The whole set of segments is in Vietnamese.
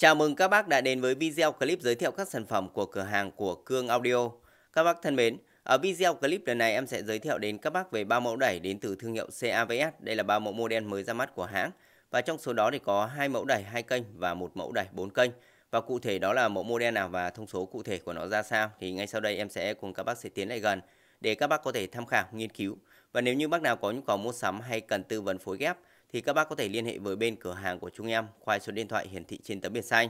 Chào mừng các bác đã đến với video clip giới thiệu các sản phẩm của cửa hàng của Cương Audio. Các bác thân mến, ở video clip lần này em sẽ giới thiệu đến các bác về 3 mẫu đẩy đến từ thương hiệu CAVS. Đây là 3 mẫu model mới ra mắt của hãng. Và trong số đó thì có hai mẫu đẩy hai kênh và một mẫu đẩy 4 kênh. Và cụ thể đó là mẫu model nào và thông số cụ thể của nó ra sao thì ngay sau đây em sẽ cùng các bác sẽ tiến lại gần để các bác có thể tham khảo, nghiên cứu. Và nếu như bác nào có nhu cầu mua sắm hay cần tư vấn phối ghép thì các bác có thể liên hệ với bên cửa hàng của chúng em qua số điện thoại hiển thị trên tấm biển xanh.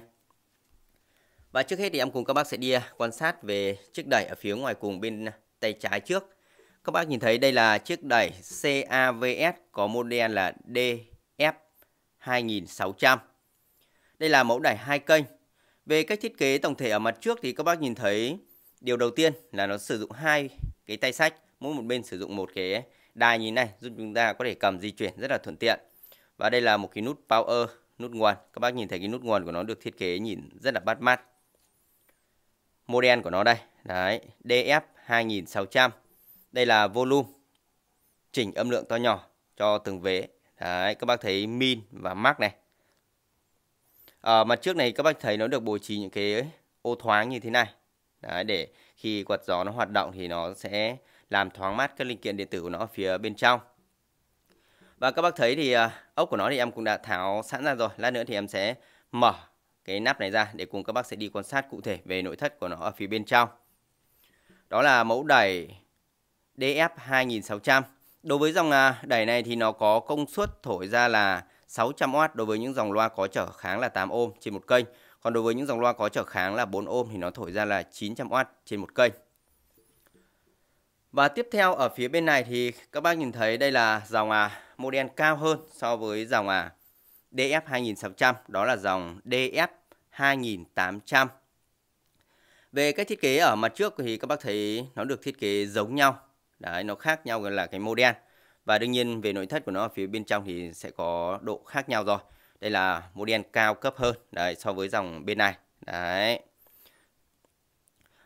Và trước hết thì em cùng các bác sẽ đi à, quan sát về chiếc đẩy ở phía ngoài cùng bên tay trái trước. Các bác nhìn thấy đây là chiếc đẩy CAVS có model là DF2600. Đây là mẫu đẩy hai kênh. Về cách thiết kế tổng thể ở mặt trước thì các bác nhìn thấy điều đầu tiên là nó sử dụng hai cái tay sách, mỗi một bên sử dụng một cái đai như này giúp chúng ta có thể cầm di chuyển rất là thuận tiện. Và đây là một cái nút power, nút nguồn. Các bác nhìn thấy cái nút nguồn của nó được thiết kế nhìn rất là bắt mắt. Model của nó đây, đấy, DF 2600. Đây là volume chỉnh âm lượng to nhỏ cho từng vế. Đấy, các bác thấy min và max này. ở ờ, mặt trước này các bác thấy nó được bố trí những cái ô thoáng như thế này. Đấy, để khi quạt gió nó hoạt động thì nó sẽ làm thoáng mát các linh kiện điện tử của nó ở phía bên trong. Và các bác thấy thì à, ốc của nó thì em cũng đã tháo sẵn ra rồi. Lát nữa thì em sẽ mở cái nắp này ra để cùng các bác sẽ đi quan sát cụ thể về nội thất của nó ở phía bên trong. Đó là mẫu đẩy DF2600. Đối với dòng à, đẩy này thì nó có công suất thổi ra là 600W đối với những dòng loa có trở kháng là 8 ohm trên một kênh. Còn đối với những dòng loa có trở kháng là 4 ohm thì nó thổi ra là 900W trên một kênh. Và tiếp theo ở phía bên này thì các bác nhìn thấy đây là dòng à model cao hơn so với dòng à DF 2600, đó là dòng DF 2800. Về cách thiết kế ở mặt trước thì các bác thấy nó được thiết kế giống nhau. Đấy, nó khác nhau là cái model. Và đương nhiên về nội thất của nó ở phía bên trong thì sẽ có độ khác nhau rồi. Đây là model cao cấp hơn đấy so với dòng bên này. Đấy.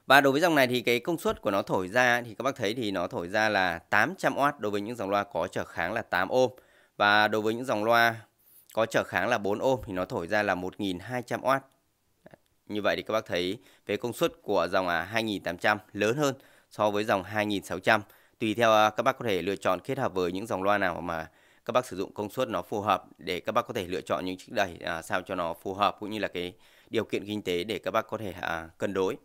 Và đối với dòng này thì cái công suất của nó thổi ra thì các bác thấy thì nó thổi ra là 800W đối với những dòng loa có trở kháng là 8 ohm. Và đối với những dòng loa có trở kháng là 4 ohm thì nó thổi ra là 1200W. Như vậy thì các bác thấy về công suất của dòng 2800 à, lớn hơn so với dòng 2600. Tùy theo à, các bác có thể lựa chọn kết hợp với những dòng loa nào mà các bác sử dụng công suất nó phù hợp để các bác có thể lựa chọn những chiếc đẩy à, sao cho nó phù hợp cũng như là cái điều kiện kinh tế để các bác có thể cân đối.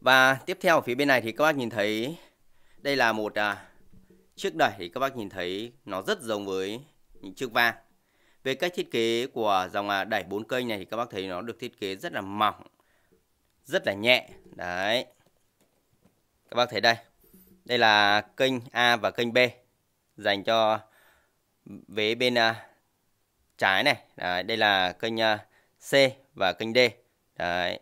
Và tiếp theo ở phía bên này thì các bác nhìn thấy đây là một à, chiếc đẩy thì các bác nhìn thấy nó rất giống với những chiếc vang. Về cách thiết kế của dòng à, đẩy 4 kênh này thì các bác thấy nó được thiết kế rất là mỏng, rất là nhẹ. Đấy. Các bác thấy đây. Đây là kênh A và kênh B dành cho vế bên à, trái này. Đấy, đây là kênh à, C và kênh D. Đấy.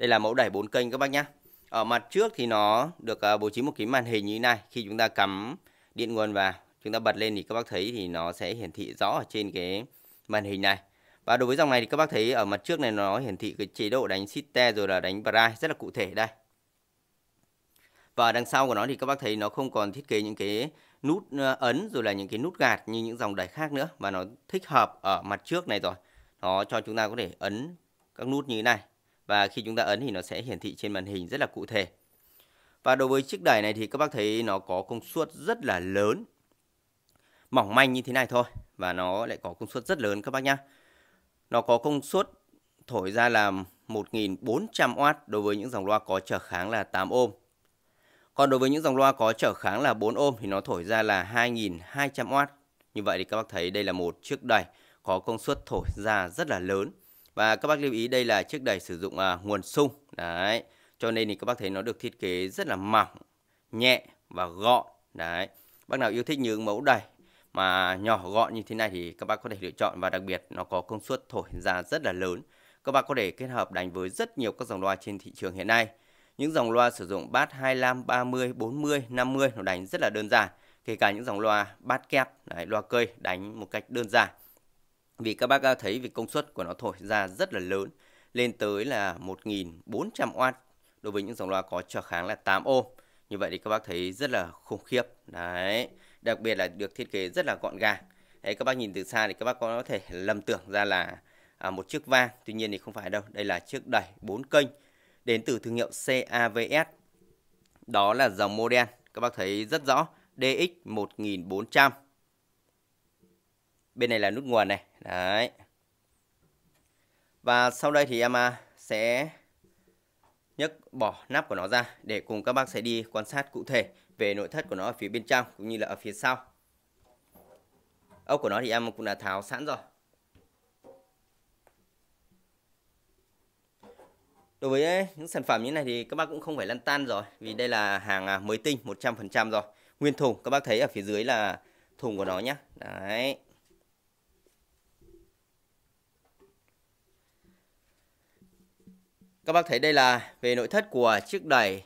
Đây là mẫu đẩy 4 kênh các bác nhé. Ở mặt trước thì nó được à, bố trí một cái màn hình như thế này. Khi chúng ta cắm điện nguồn vào, chúng ta bật lên thì các bác thấy thì nó sẽ hiển thị rõ ở trên cái màn hình này. Và đối với dòng này thì các bác thấy ở mặt trước này nó hiển thị cái chế độ đánh Shift rồi là đánh Brite rất là cụ thể đây. Và đằng sau của nó thì các bác thấy nó không còn thiết kế những cái nút ờ, ấn rồi là những cái nút gạt như những dòng đẩy khác nữa. Mà nó thích hợp ở mặt trước này rồi. Nó cho chúng ta có thể ấn các nút như thế này và khi chúng ta ấn thì nó sẽ hiển thị trên màn hình rất là cụ thể. Và đối với chiếc đài này thì các bác thấy nó có công suất rất là lớn. Mỏng manh như thế này thôi và nó lại có công suất rất lớn các bác nhá. Nó có công suất thổi ra là 1400W đối với những dòng loa có trở kháng là 8 ohm. Còn đối với những dòng loa có trở kháng là 4 ohm thì nó thổi ra là 2200W. Như vậy thì các bác thấy đây là một chiếc đài có công suất thổi ra rất là lớn. Và các bác lưu ý đây là chiếc đẩy sử dụng à, nguồn sung. Đấy. Cho nên thì các bác thấy nó được thiết kế rất là mỏng, nhẹ và gọn. Đấy. Bác nào yêu thích những mẫu đẩy mà nhỏ gọn như thế này thì các bác có thể lựa chọn và đặc biệt nó có công suất thổi ra rất là lớn. Các bác có thể kết hợp đánh với rất nhiều các dòng loa trên thị trường hiện nay. Những dòng loa sử dụng bass 25, 30, 40, 50 nó đánh rất là đơn giản. Kể cả những dòng loa bass kép, đấy, loa cây đánh một cách đơn giản vì các bác thấy về công suất của nó thổi ra rất là lớn lên tới là 1.400W đối với những dòng loa có trở kháng là 8 ohm như vậy thì các bác thấy rất là khủng khiếp đấy đặc biệt là được thiết kế rất là gọn gàng đấy các bác nhìn từ xa thì các bác có thể lầm tưởng ra là à, một chiếc vang tuy nhiên thì không phải đâu đây là chiếc đẩy 4 kênh đến từ thương hiệu CAVS đó là dòng model các bác thấy rất rõ DX 1400 bên này là nút nguồn này đấy và sau đây thì em sẽ nhấc bỏ nắp của nó ra để cùng các bác sẽ đi quan sát cụ thể về nội thất của nó ở phía bên trong cũng như là ở phía sau ốc của nó thì em cũng đã tháo sẵn rồi Đối với những sản phẩm như này thì các bác cũng không phải lăn tan rồi Vì đây là hàng à, mới tinh 100% rồi Nguyên thùng các bác thấy ở phía dưới là thùng của nó nhé Đấy Các bác thấy đây là về nội thất của chiếc đẩy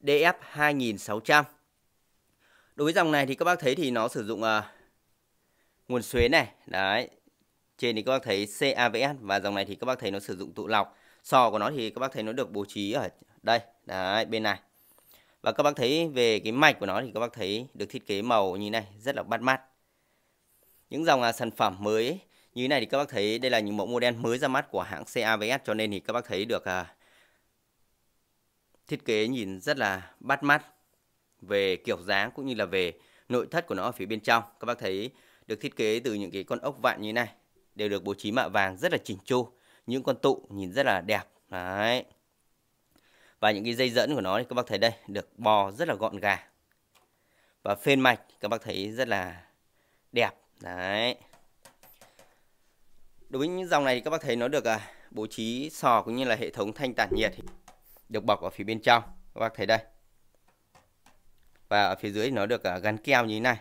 DF2600. Đối với dòng này thì các bác thấy thì nó sử dụng uh, nguồn xuyến này. Đấy. Trên thì các bác thấy CAVS và dòng này thì các bác thấy nó sử dụng tụ lọc. Sò của nó thì các bác thấy nó được bố trí ở đây. Đấy, bên này. Và các bác thấy về cái mạch của nó thì các bác thấy được thiết kế màu như này rất là bắt mắt. Những dòng uh, sản phẩm mới như thế này thì các bác thấy đây là những mẫu model mới ra mắt của hãng CAVS cho nên thì các bác thấy được à, thiết kế nhìn rất là bắt mắt về kiểu dáng cũng như là về nội thất của nó ở phía bên trong. Các bác thấy được thiết kế từ những cái con ốc vặn như này đều được bố trí mạ vàng rất là chỉnh chu, những con tụ nhìn rất là đẹp. Đấy. Và những cái dây dẫn của nó thì các bác thấy đây được bò rất là gọn gàng. Và phên mạch các bác thấy rất là đẹp. Đấy. Đối với những dòng này thì các bác thấy nó được à, bố trí sò cũng như là hệ thống thanh tản nhiệt được bọc ở phía bên trong. Các bác thấy đây. Và ở phía dưới nó được à, gắn keo như thế này.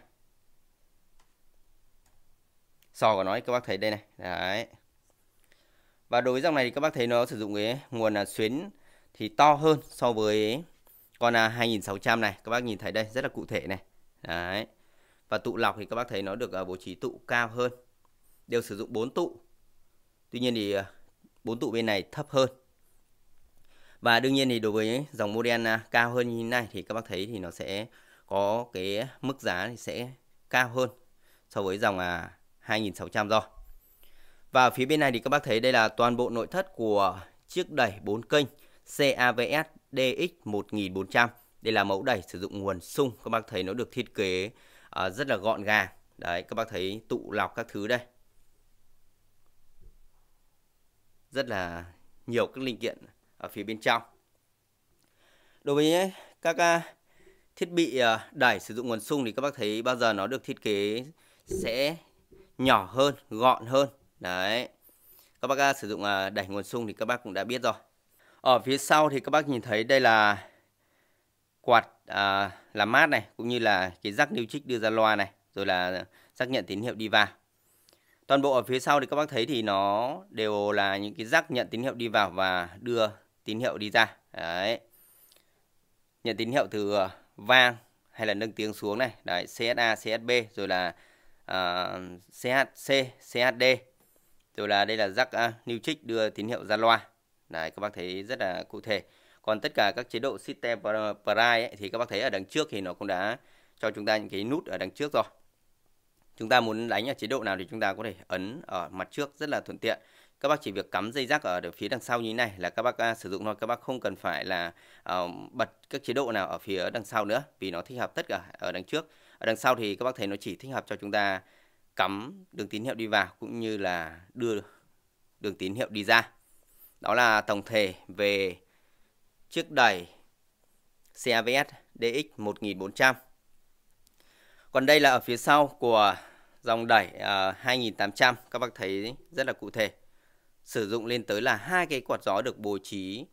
Sò của nó các bác thấy đây này. Đấy. Và đối với dòng này thì các bác thấy nó sử dụng cái nguồn à, xuyến thì to hơn so với con à, 2600 này. Các bác nhìn thấy đây rất là cụ thể này. Đấy. Và tụ lọc thì các bác thấy nó được à, bố trí tụ cao hơn. Đều sử dụng 4 tụ Tuy nhiên thì ờ, bốn tụ bên này thấp hơn. Và đương nhiên thì đối với dòng model à, cao hơn như thế này thì các bác thấy thì nó sẽ có cái mức giá thì sẽ cao hơn so với dòng à 2600 do Và phía bên này thì các bác thấy đây là toàn bộ nội thất của chiếc đẩy 4 kênh CAVS DX1400. Đây là mẫu đẩy sử dụng nguồn sung. Các bác thấy nó được thiết kế uh, rất là gọn gàng. Đấy, các bác thấy tụ lọc các thứ đây. rất là nhiều các linh kiện ở phía bên trong. Đối với các à, thiết bị à, đẩy sử dụng nguồn sung thì các bác thấy bao giờ nó được thiết kế sẽ nhỏ hơn, gọn hơn. Đấy. Các bác à, sử dụng đẩy nguồn sung thì các bác cũng đã biết rồi. Ở phía sau thì các bác nhìn thấy đây là quạt à, làm mát này cũng như là cái rắc níu trích đưa ra loa này rồi là xác nhận tín hiệu đi vào toàn bộ ở phía sau thì các bác thấy thì nó đều là những cái rắc nhận tín hiệu đi vào và đưa tín hiệu đi ra đấy nhận tín hiệu từ ờ, vang hay là nâng tiếng xuống này đấy CSA CSB rồi là uh, ờ, CHC CHD rồi là đây là rắc uh, new trích đưa tín hiệu ra loa đấy các bác thấy rất là cụ thể còn tất cả các chế độ system prime ấy, thì các bác thấy ở đằng trước thì nó cũng đã cho chúng ta những cái nút ở đằng trước rồi Chúng ta muốn đánh ở chế độ nào thì chúng ta có thể ấn ở mặt trước rất là thuận tiện. Các bác chỉ việc cắm dây rắc ở phía đằng sau như thế này là các bác à, sử dụng thôi. Các bác không cần phải là uh, bật các chế độ nào ở phía đằng sau nữa vì nó thích hợp tất cả ở đằng trước. Ở đằng sau thì các bác thấy nó chỉ thích hợp cho chúng ta cắm đường tín hiệu đi vào cũng như là đưa đường tín hiệu đi ra. Đó là tổng thể về chiếc đẩy CAVS DX1400. Còn đây là ở phía sau của dòng đẩy uh, à, 2800 các bác thấy rất là cụ thể. Sử dụng lên tới là hai cái quạt gió được bố trí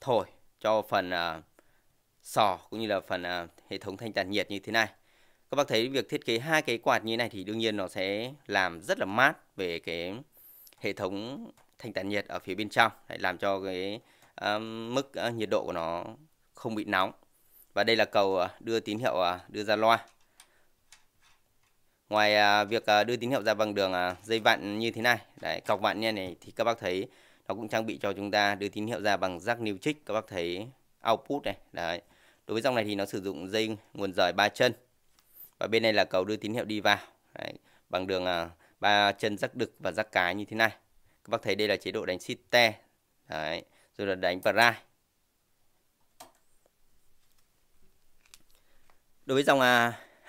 thổi cho phần uh, sò cũng như là phần uh, hệ thống thanh tản nhiệt như thế này. Các bác thấy việc thiết kế hai cái quạt như này thì đương nhiên nó sẽ làm rất là mát về cái hệ thống thanh tản nhiệt ở phía bên trong, làm cho cái uh, mức uh, nhiệt độ của nó không bị nóng. Và đây là cầu uh, đưa tín hiệu uh, đưa ra loa. Ngoài à, việc à, đưa tín hiệu ra bằng đường à, dây vặn như thế này, đấy, cọc vặn như này thì các bác thấy nó cũng trang bị cho chúng ta đưa tín hiệu ra bằng rắc níu trích các bác thấy output này. Đấy. Đối với dòng này thì nó sử dụng dây nguồn rời ba chân. Và bên này là cầu đưa tín hiệu đi vào. Đấy, bằng đường ba chân rắc đực và rắc cái như thế này. Các bác thấy đây là chế độ đánh shift Đấy, rồi là đánh và ra Đối với dòng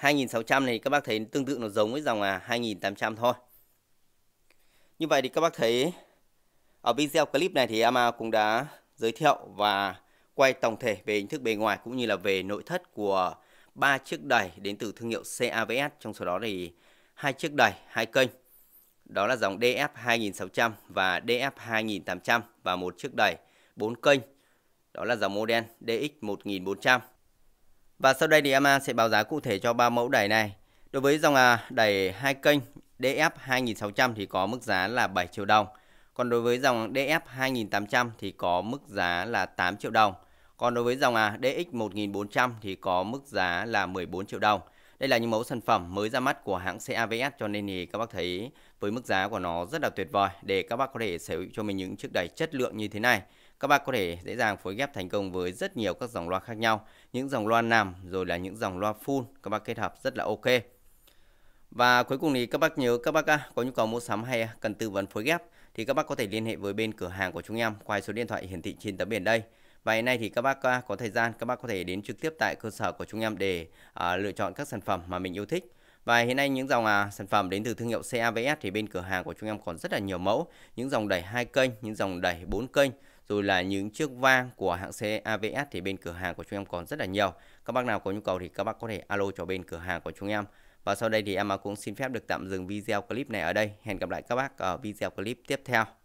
2600 này các bác thấy tương tự nó giống với dòng là 2800 thôi. Như vậy thì các bác thấy ở video clip này thì Ama cũng đã giới thiệu và quay tổng thể về hình thức bề ngoài cũng như là về nội thất của ba chiếc đẩy đến từ thương hiệu CAVS trong số đó thì hai chiếc đẩy hai kênh đó là dòng DF 2600 và DF 2800 và một chiếc đẩy 4 kênh đó là dòng model DX 1400 và sau đây thì EMA à, sẽ báo giá cụ thể cho ba mẫu đẩy này. Đối với dòng à, đẩy hai kênh DF 2600 thì có mức giá là 7 triệu đồng. Còn đối với dòng DF 2800 thì có mức giá là 8 triệu đồng. Còn đối với dòng à, DX 1400 thì có mức giá là 14 triệu đồng. Đây là những mẫu sản phẩm mới ra mắt của hãng CAVS cho nên thì các bác thấy với mức giá của nó rất là tuyệt vời để các bác có thể sở hữu cho mình những chiếc đẩy chất lượng như thế này. Các bác có thể dễ dàng phối ghép thành công với rất nhiều các dòng loa khác nhau, những dòng loa nằm rồi là những dòng loa full, các bác kết hợp rất là ok. Và cuối cùng thì các bác nhớ các bác có nhu cầu mua sắm hay cần tư vấn phối ghép thì các bác có thể liên hệ với bên cửa hàng của chúng em qua số điện thoại hiển thị trên tấm biển đây. Và hiện nay thì các bác có thời gian các bác có thể đến trực tiếp tại cơ sở của chúng em để à, lựa chọn các sản phẩm mà mình yêu thích. Và hiện nay những dòng à, sản phẩm đến từ thương hiệu CAVS thì bên cửa hàng của chúng em còn rất là nhiều mẫu, những dòng đẩy hai kênh, những dòng đẩy 4 kênh rồi là những chiếc vang của hãng xe AVS thì bên cửa hàng của chúng em còn rất là nhiều. Các bác nào có nhu cầu thì các bác có thể alo cho bên cửa hàng của chúng em. Và sau đây thì em cũng xin phép được tạm dừng video clip này ở đây. Hẹn gặp lại các bác ở video clip tiếp theo.